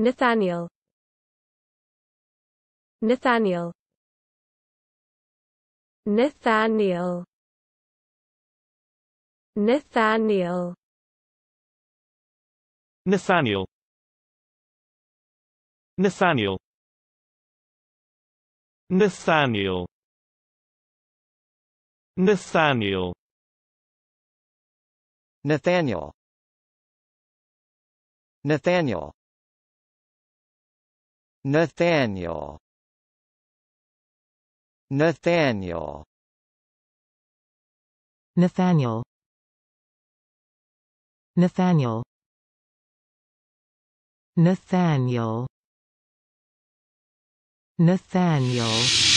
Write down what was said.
Nathaniel Nathaniel Nathaniel Nathaniel Nathaniel Nathaniel Nathaniel Nathaniel Nathaniel Nathaniel Nathaniel Nathaniel Nathaniel Nathaniel Nathaniel Nathaniel